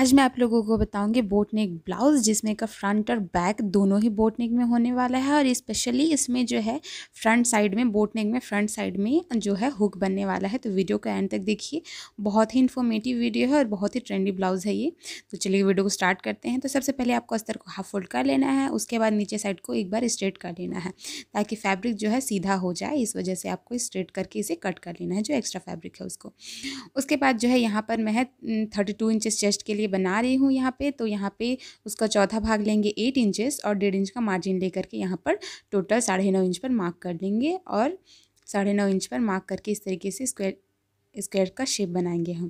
आज मैं आप लोगों को बताऊंगी बोटनेक ब्लाउज़ जिसमें का फ्रंट और बैक दोनों ही बोटनेक में होने वाला है और स्पेशली इसमें जो है फ्रंट साइड में बोटनेक में फ्रंट साइड में जो है हुक बनने वाला है तो वीडियो को एंड तक देखिए बहुत ही इन्फॉर्मेटिव वीडियो है और बहुत ही ट्रेंडी ब्लाउज़ है ये तो चलिए वीडियो को स्टार्ट करते हैं तो सबसे पहले आपको अस्तर को हाफ फोल्ड कर लेना है उसके बाद नीचे साइड को एक बार स्ट्रेट कर लेना है ताकि फैब्रिक जो है सीधा हो जाए इस वजह से आपको स्ट्रेट करके इसे कट कर लेना है जो एक्स्ट्रा फैब्रिक है उसको उसके बाद जो है यहाँ पर मैं थर्टी टू इंचज़ चेस्ट के लिए लिए बना रही हूँ यहाँ पे तो यहाँ पे उसका चौथा भाग लेंगे एट इंचेस और डेढ़ इंच का मार्जिन लेकर के यहाँ पर टोटल साढ़े नौ इंच पर मार्क कर लेंगे और साढ़े नौ इंच पर मार्क करके इस तरीके से स्क्वायर स्क्वायर का शेप बनाएंगे हम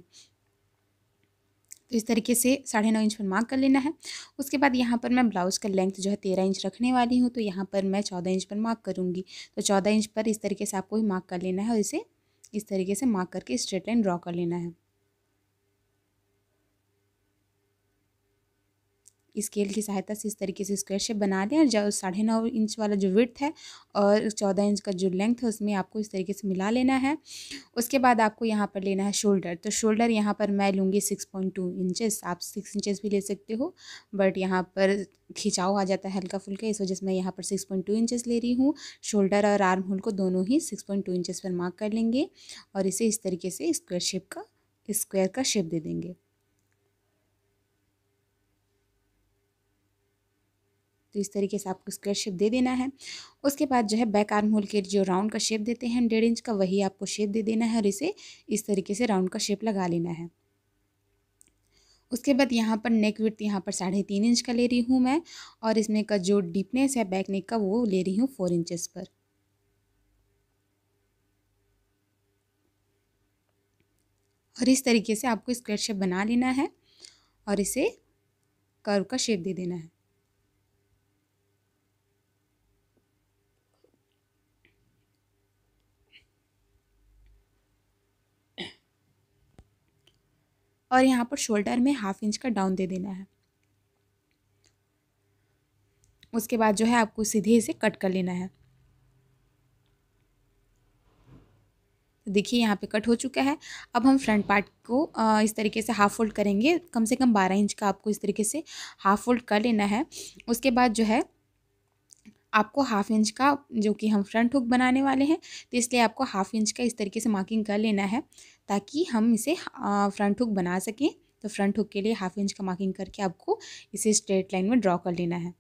तो इस तरीके से साढ़े नौ इंच पर मार्क कर लेना है उसके बाद यहाँ पर मैं ब्लाउज़ का लेंथ जो है तेरह इंच रखने वाली हूँ तो यहाँ पर मैं चौदह इंच पर मार्क करूँगी तो चौदह इंच पर इस तरीके से आपको ही मार्क कर लेना है और इसे इस तरीके से मार्क करके स्ट्रेट लाइन ड्रॉ कर लेना है स्केल की सहायता से इस तरीके से स्क्वायर शेप बना लें और जो साढ़े नौ इंच वाला जो विथ है और चौदह इंच का जो लेंथ है उसमें आपको इस तरीके से मिला लेना है उसके बाद आपको यहाँ पर लेना है शोल्डर तो शोल्डर यहाँ पर मैं लूँगी सिक्स पॉइंट टू इंचेस आप सिक्स इंचेस भी ले सकते हो बट यहाँ पर खिंचाव आ जाता है हल्का फुल्का इस वजह से मैं यहाँ पर सिक्स पॉइंट टू इंचेस ले रही हूँ शोल्डर और आर्म होल को दोनों ही सिक्स पॉइंट टू इंचेस पर मार्क कर लेंगे और इसे इस तरीके से स्क्वायर शेप का स्क्वायर का शेप दे देंगे तो इस तरीके से आपको स्क्वेयर शेप दे देना है उसके बाद जो है बैक आर्म होल के जो राउंड का शेप देते हैं डेढ़ इंच का वही आपको शेप दे देना है और इसे इस तरीके से राउंड का शेप लगा लेना है उसके बाद यहाँ पर नेक विथ यहाँ पर साढ़े तीन इंच का ले रही हूँ मैं और इसमें का जो डीपनेस है बैक नेक का वो ले रही हूँ फोर इंचेस पर और इस तरीके से आपको स्क्वेयर शेप बना लेना है और इसे कर्व का शेप दे देना है और यहाँ पर शोल्डर में हाफ इंच का डाउन दे देना है उसके बाद जो है आपको सीधे इसे कट कर लेना है तो देखिए यहाँ पे कट हो चुका है अब हम फ्रंट पार्ट को इस तरीके से हाफ फोल्ड करेंगे कम से कम बारह इंच का आपको इस तरीके से हाफ फोल्ड कर लेना है उसके बाद जो है आपको हाफ इंच का जो कि हम फ्रंट हुक बनाने वाले हैं तो इसलिए आपको हाफ इंच का इस तरीके से मार्किंग कर लेना है ताकि हम इसे फ्रंट हुक बना सकें तो फ्रंट हुक के लिए हाफ इंच का मार्किंग करके आपको इसे स्ट्रेट लाइन में ड्रॉ कर लेना है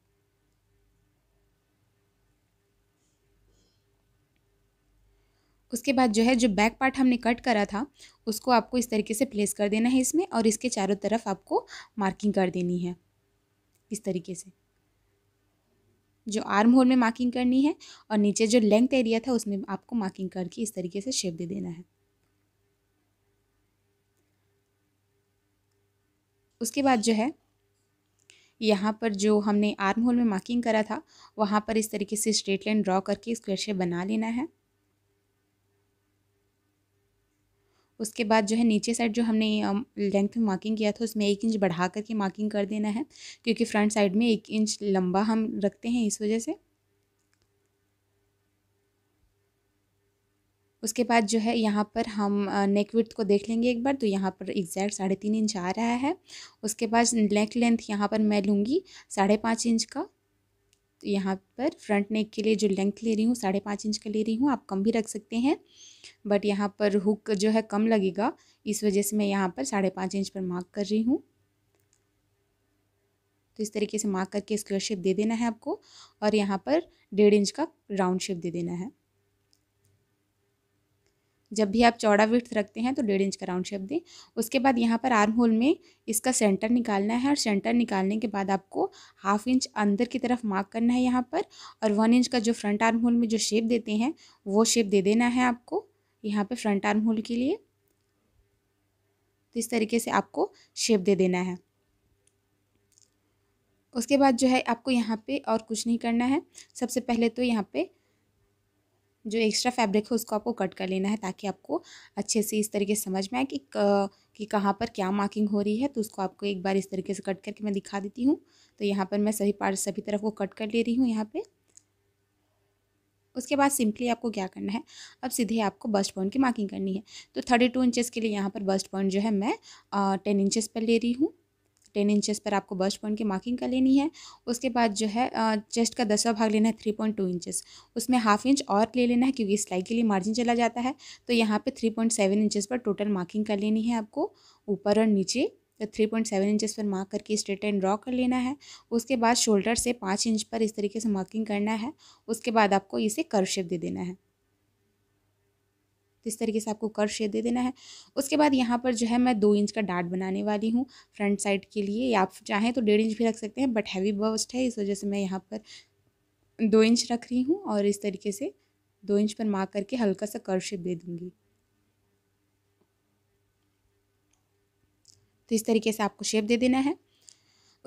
उसके बाद जो है जो बैक पार्ट हमने कट करा था उसको आपको इस तरीके से प्लेस कर देना है इसमें और इसके चारों तरफ आपको मार्किंग कर देनी है इस तरीके से जो आर्म होल में मार्किंग करनी है और नीचे जो लेंथ एरिया था उसमें आपको मार्किंग करके इस तरीके से शेप दे देना है उसके बाद जो है यहाँ पर जो हमने आर्म होल में मार्किंग करा था वहाँ पर इस तरीके से स्ट्रेट लाइन ड्रॉ करके स्क्वेयर शेप बना लेना है उसके बाद जो है नीचे साइड जो हमने लेंथ में मार्किंग किया था उसमें एक इंच बढ़ा करके मार्किंग कर देना है क्योंकि फ्रंट साइड में एक इंच लंबा हम रखते हैं इस वजह से उसके बाद जो है यहाँ पर हम नेक विथ को देख लेंगे एक बार तो यहाँ पर एग्जैक्ट साढ़े तीन इंच आ रहा है उसके बाद नेक लेंथ यहाँ पर मैं लूँगी साढ़े पाँच इंच का तो यहाँ पर फ्रंट नेक के लिए जो लेंथ ले रही हूँ साढ़े पाँच इंच का ले रही हूँ आप कम भी रख सकते हैं बट यहाँ पर हुक जो है कम लगेगा इस वजह से मैं यहाँ पर साढ़े पाँच इंच पर मार्क कर रही हूँ तो इस तरीके से मार्क करके स्क्वेयर शेप दे देना है आपको और यहाँ पर डेढ़ इंच का राउंड शेप दे देना है जब भी आप चौड़ा विथ रखते हैं तो डेढ़ इंच का राउंड शेप दें उसके बाद यहाँ पर आर्म होल में इसका सेंटर निकालना है और सेंटर निकालने के बाद आपको हाफ इंच अंदर की तरफ मार्क करना है यहाँ पर और वन इंच का जो फ्रंट आर्म होल में जो शेप देते हैं वो शेप दे देना है आपको यहाँ पर फ्रंट आर्म होल के लिए तो इस तरीके से आपको शेप दे देना है उसके बाद जो है आपको यहाँ पे और कुछ नहीं करना है सबसे पहले तो यहाँ पे जो एक्स्ट्रा फैब्रिक है उसको आपको कट कर लेना है ताकि आपको अच्छे से इस तरीके से समझ में आए कि कि कहाँ पर क्या मार्किंग हो रही है तो उसको आपको एक बार इस तरीके से कट करके मैं दिखा देती हूँ तो यहाँ पर मैं सभी पार्ट सभी तरफ को कट कर ले रही हूँ यहाँ पर उसके बाद सिंपली आपको क्या करना है अब सीधे आपको बस्ट पॉइंट की मार्किंग करनी है तो थर्टी टू इंचज़ के लिए यहाँ पर बस्ट पॉइंट जो है मैं टेन इंचज़ पर ले रही हूँ टेन इंचेस पर आपको बस्ट पॉइंट की मार्किंग कर लेनी है उसके बाद जो है चेस्ट का दसवा भाग लेना है थ्री पॉइंट टू इंचेस उसमें हाफ इंच और ले लेना है क्योंकि सिलाई के लिए मार्जिन चला जाता है तो यहाँ पे थ्री पॉइंट सेवन इंचेस पर टोटल मार्किंग कर लेनी है आपको ऊपर और नीचे तो थ्री पॉइंट सेवन इंचज़ पर मार्क करके स्ट्रेट एंड ड्रॉ कर लेना है उसके बाद शोल्डर से पाँच इंच पर इस तरीके से मार्किंग करना है उसके बाद आपको इसे कर्व शेप दे देना है तो इस तरीके से आपको कर शेप दे देना है उसके बाद यहाँ पर जो है मैं दो इंच का डार्ट बनाने वाली हूँ फ्रंट साइड के लिए या आप चाहें तो डेढ़ इंच भी रख सकते हैं बट हैवी बस्ट है इस वजह से मैं यहाँ पर दो इंच रख रही हूँ और इस तरीके से दो इंच पर मार्क करके हल्का सा कर शेप दे दूँगी तो इस तरीके से आपको शेप दे देना है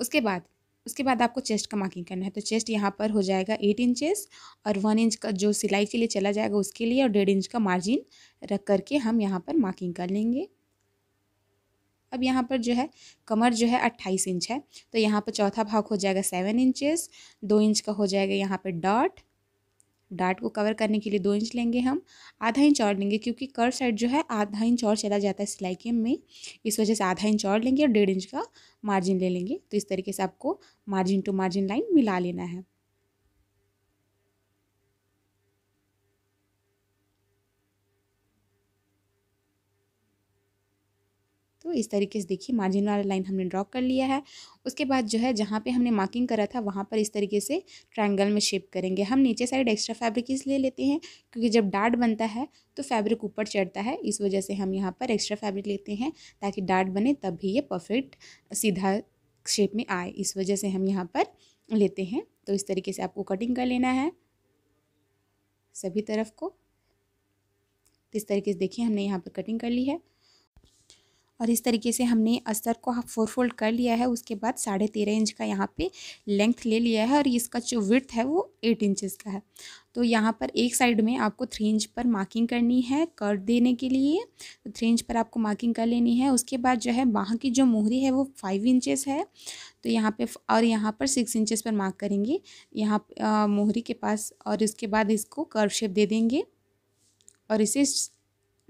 उसके बाद उसके बाद आपको चेस्ट का मार्किंग करना है तो चेस्ट यहाँ पर हो जाएगा एट इंचेस और वन इंच का जो सिलाई के लिए चला जाएगा उसके लिए और डेढ़ इंच का मार्जिन रख करके हम यहाँ पर मार्किंग कर लेंगे अब यहाँ पर जो है कमर जो है अट्ठाईस इंच है तो यहाँ पर चौथा भाग हो जाएगा सेवन इंचेस दो इंच का हो जाएगा यहाँ पर डॉट डार्ट को कवर करने के लिए दो इंच लेंगे हम आधा इंच और लेंगे क्योंकि कर साइड जो है आधा इंच और चला जाता है सिलाई के में इस वजह से आधा इंच और लेंगे और डेढ़ इंच का मार्जिन ले लेंगे तो इस तरीके से आपको मार्जिन टू मार्जिन लाइन मिला लेना है तो इस तरीके से देखिए मार्जिन वाला लाइन हमने ड्रॉ कर लिया है उसके बाद जो है जहाँ पे हमने मार्किंग करा था वहाँ पर इस तरीके से ट्रायंगल में शेप करेंगे हम नीचे साइड एक्स्ट्रा फैब्रिक इसलिए लेते हैं क्योंकि जब डार्ट बनता है तो फैब्रिक ऊपर चढ़ता है इस वजह से हम यहाँ पर एक्स्ट्रा फैब्रिक लेते हैं ताकि डार्ट बने तब भी ये परफेक्ट सीधा शेप में आए इस वजह से हम यहाँ पर लेते हैं तो इस तरीके से आपको कटिंग कर लेना है सभी तरफ को तो इस तरीके से देखिए हमने यहाँ पर कटिंग कर ली है और इस तरीके से हमने अस्तर को फोर फोल्ड कर लिया है उसके बाद साढ़े तेरह इंच का यहाँ पे लेंथ ले लिया है और इसका जो विर्थ है वो एट इंचेस का है तो यहाँ पर एक साइड में आपको थ्री इंच पर मार्किंग करनी है कर देने के लिए तो थ्री इंच पर आपको मार्किंग कर लेनी है उसके बाद जो है बाह की जो मोहरी है वो फाइव इंचेस है तो यहाँ पे और यहाँ पर सिक्स इंचेस पर मार्क करेंगे यहाँ मोहरी के पास और उसके बाद इसको कर्व शेप दे देंगे और इसे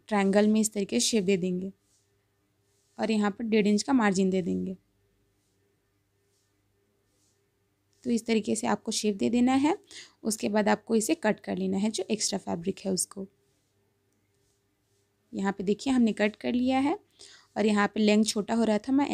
ट्रायंगल में इस तरीके से शेप दे देंगे और यहाँ पर डेढ़ इंच का मार्जिन दे देंगे तो इस तरीके से आपको शेप दे देना है उसके बाद आपको इसे कट कर लेना है जो एक्स्ट्रा फैब्रिक है उसको यहाँ पे देखिए हमने कट कर लिया है और यहाँ पे लेंथ छोटा हो रहा था मैं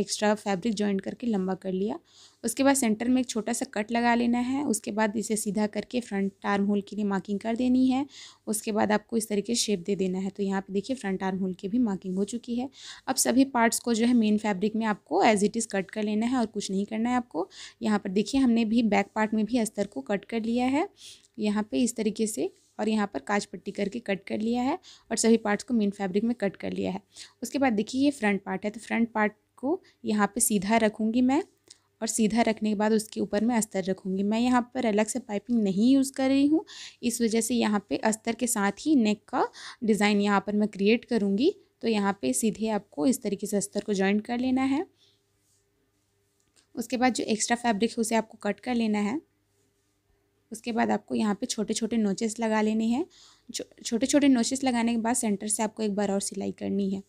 एक्स्ट्रा फैब्रिक ज्वाइंट करके लंबा कर लिया उसके बाद सेंटर में एक छोटा सा कट लगा लेना है उसके बाद इसे सीधा करके फ्रंट आर्म होल के लिए मार्किंग कर देनी है उसके बाद आपको इस तरीके शेप दे देना है तो यहाँ पे देखिए फ्रंट आर्म होल की भी मार्किंग हो चुकी है अब सभी पार्ट्स को जो है मेन फैब्रिक में आपको एज इट इज़ कट कर लेना है और कुछ नहीं करना है आपको यहाँ पर देखिए हमने भी बैक पार्ट में भी अस्तर को कट कर लिया है यहाँ पर इस तरीके से और यहाँ पर काज पट्टी करके कट कर लिया है और सभी पार्ट्स को मेन फैब्रिक में कट कर लिया है उसके बाद देखिए ये फ्रंट पार्ट है तो फ्रंट पार्ट को यहाँ पर सीधा रखूँगी मैं और सीधा रखने के बाद उसके ऊपर मैं अस्तर रखूँगी मैं यहाँ पर अलग से पाइपिंग नहीं यूज़ कर रही हूँ इस वजह से यहाँ पर अस्तर के साथ ही नेक का डिज़ाइन यहाँ पर मैं क्रिएट करूँगी तो यहाँ पे सीधे आपको इस तरीके से अस्तर को ज्वाइंट कर लेना है उसके बाद जो एक्स्ट्रा फैब्रिक है उसे आपको कट कर लेना है उसके बाद आपको यहाँ पे छोटे छोटे नोचेस लगा लेने हैं छो, छोटे छोटे नोचेस लगाने के बाद सेंटर से आपको एक बार और सिलाई करनी है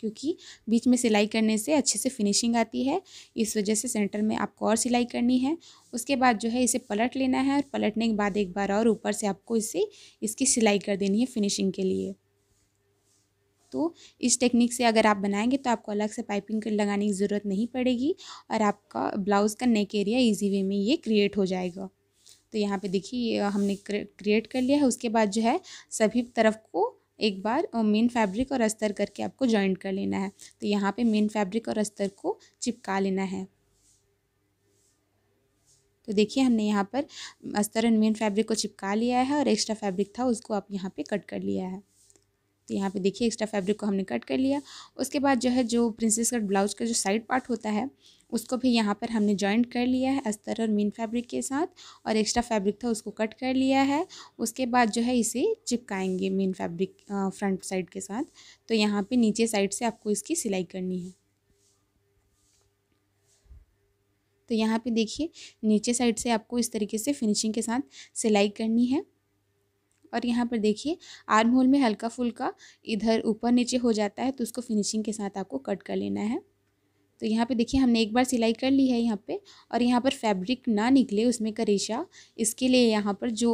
क्योंकि बीच में सिलाई करने से अच्छे से फिनिशिंग आती है इस वजह से सेंटर में आपको और सिलाई करनी है उसके बाद जो है इसे पलट लेना है और पलटने के बाद एक बार और ऊपर से आपको इसे इसकी सिलाई कर देनी है फिनिशिंग के लिए तो इस टेक्निक से अगर आप बनाएंगे तो आपको अलग से पाइपिंग लगाने की ज़रूरत नहीं पड़ेगी और आपका ब्लाउज़ का नेक एरिया ईजी वे में ये क्रिएट हो जाएगा तो यहाँ पे देखिए हमने क्रिएट कर लिया है उसके बाद जो है सभी तरफ को एक बार मेन फैब्रिक और अस्तर करके आपको जॉइंट कर लेना है तो यहाँ पे मेन फैब्रिक और अस्तर को चिपका लेना है तो देखिए हमने यहाँ पर अस्तर एंड मेन फैब्रिक को चिपका लिया है और एक्स्ट्रा फैब्रिक था उसको आप यहाँ पे कट कर लिया है तो यहाँ पे देखिए एक्स्ट्रा फैब्रिक को हमने कट कर लिया उसके बाद जो है जो प्रिंसेस कट ब्लाउज का जो साइड पार्ट होता है उसको भी यहाँ पर हमने जॉइंट कर लिया है अस्तर और मेन फैब्रिक के साथ और एक्स्ट्रा फैब्रिक था उसको कट कर लिया है उसके बाद जो है इसे चिपकाएंगे मेन फैब्रिक फ्रंट साइड के साथ तो यहाँ पर नीचे साइड से आपको इसकी सिलाई करनी है तो यहाँ पे देखिए नीचे साइड से आपको इस तरीके से फिनिशिंग के साथ सिलाई करनी है और यहाँ पर देखिए आर्म होल में हल्का फुल्का इधर ऊपर नीचे हो जाता है तो उसको फिनिशिंग के साथ आपको कट कर लेना है तो यहाँ पे देखिए हमने एक बार सिलाई कर ली है यहाँ पे और यहाँ पर फैब्रिक ना निकले उसमें का रेशा इसके लिए यहाँ पर जो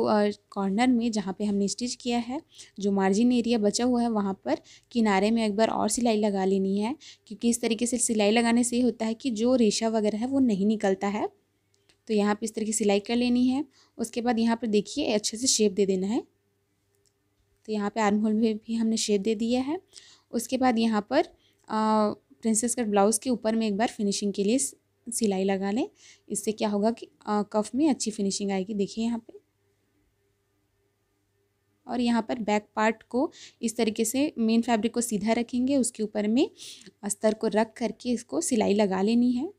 कॉर्नर में जहाँ पे हमने स्टिच किया है जो मार्जिन एरिया बचा हुआ है वहाँ पर किनारे में एक बार और सिलाई लगा लेनी है क्योंकि इस तरीके से सिलाई लगाने से ये होता है कि जो रेशा वगैरह है वो नहीं निकलता है तो यहाँ पर इस तरह की सिलाई कर लेनी है उसके बाद यहाँ पर देखिए अच्छे से शेप दे देना है तो यहाँ पे आर्म होल में भी हमने शेप दे दिया है उसके बाद यहाँ पर प्रिंसेस कट ब्लाउज़ के ऊपर में एक बार फिनिशिंग के लिए सिलाई लगा लें इससे क्या होगा कि कफ में अच्छी फिनिशिंग आएगी देखिए यहाँ पर और यहाँ पर बैक पार्ट को इस तरीके से मेन फैब्रिक को सीधा रखेंगे उसके ऊपर में अस्तर को रख करके इसको सिलाई लगा लेनी है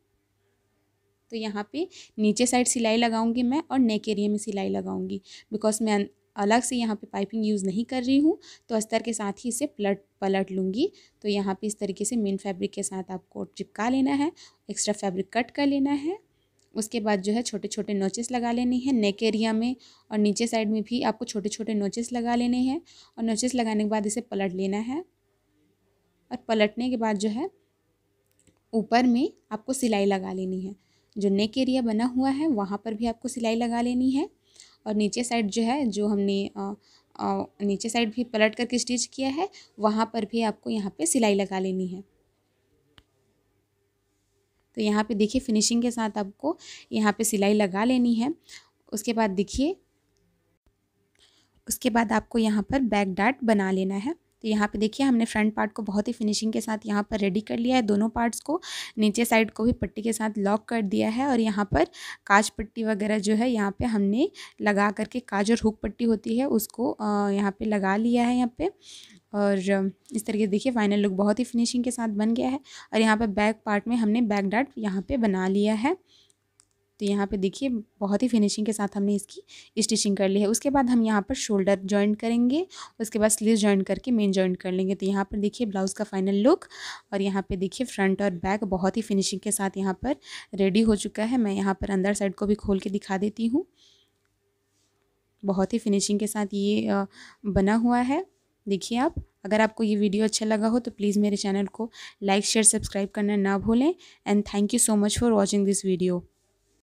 तो यहाँ पे नीचे साइड सिलाई लगाऊंगी मैं और नेक एरिया में सिलाई लगाऊंगी बिकॉज मैं अलग से यहाँ पे पाइपिंग यूज़ नहीं कर रही हूँ तो अस्तर के साथ ही इसे पलट पलट लूँगी तो यहाँ पे इस तरीके से मेन फैब्रिक के साथ आपको चिपका लेना है एक्स्ट्रा फैब्रिक कट कर लेना है उसके बाद जो है छोटे छोटे नोचेस लगा लेने हैं नेक एरिया में और नीचे साइड में भी आपको छोटे छोटे नोचेस लगा लेने हैं और नोचेस लगाने के बाद इसे पलट लेना है और पलटने के बाद जो है ऊपर में आपको सिलाई लगा लेनी है जो नेक एरिया बना हुआ है वहाँ पर भी आपको सिलाई लगा लेनी है और नीचे साइड जो है जो हमने आ, आ, नीचे साइड भी पलट करके स्टिच किया है वहाँ पर भी आपको यहाँ पे सिलाई लगा लेनी है तो यहाँ पे देखिए फिनिशिंग के साथ आपको यहाँ पे सिलाई लगा लेनी है उसके बाद देखिए उसके बाद आपको यहाँ पर बैक डार्ट बना लेना है तो यहाँ पे देखिए हमने फ्रंट पार्ट को बहुत ही फिनिशिंग के साथ यहाँ पर रेडी कर लिया है दोनों पार्ट्स को नीचे साइड को भी पट्टी के साथ लॉक कर दिया है और यहाँ पर काज पट्टी वगैरह जो है यहाँ पे हमने लगा करके काज और हुक पट्टी होती है उसको यहाँ पे लगा लिया है यहाँ पे और इस तरीके से देखिए फाइनल लुक बहुत ही फिनिशिंग के साथ बन गया है और यहाँ पर बैक पार्ट में हमने बैक डार्ट यहाँ पर बना लिया है तो यहाँ पे देखिए बहुत ही फिनिशिंग के साथ हमने इसकी स्टिचिंग कर ली है उसके बाद हम यहाँ पर शोल्डर ज्वाइंट करेंगे उसके बाद स्लीव ज्वाइंट करके मेन ज्वाइंट कर लेंगे तो यहाँ पर देखिए ब्लाउज़ का फाइनल लुक और यहाँ पे देखिए फ्रंट और बैक बहुत ही फिनिशिंग के साथ यहाँ पर रेडी हो चुका है मैं यहाँ पर अंदर साइड को भी खोल के दिखा देती हूँ बहुत ही फिनिशिंग के साथ ये बना हुआ है देखिए आप अगर आपको ये वीडियो अच्छा लगा हो तो प्लीज़ मेरे चैनल को लाइक शेयर सब्सक्राइब करना ना भूलें and thank you so much for watching this video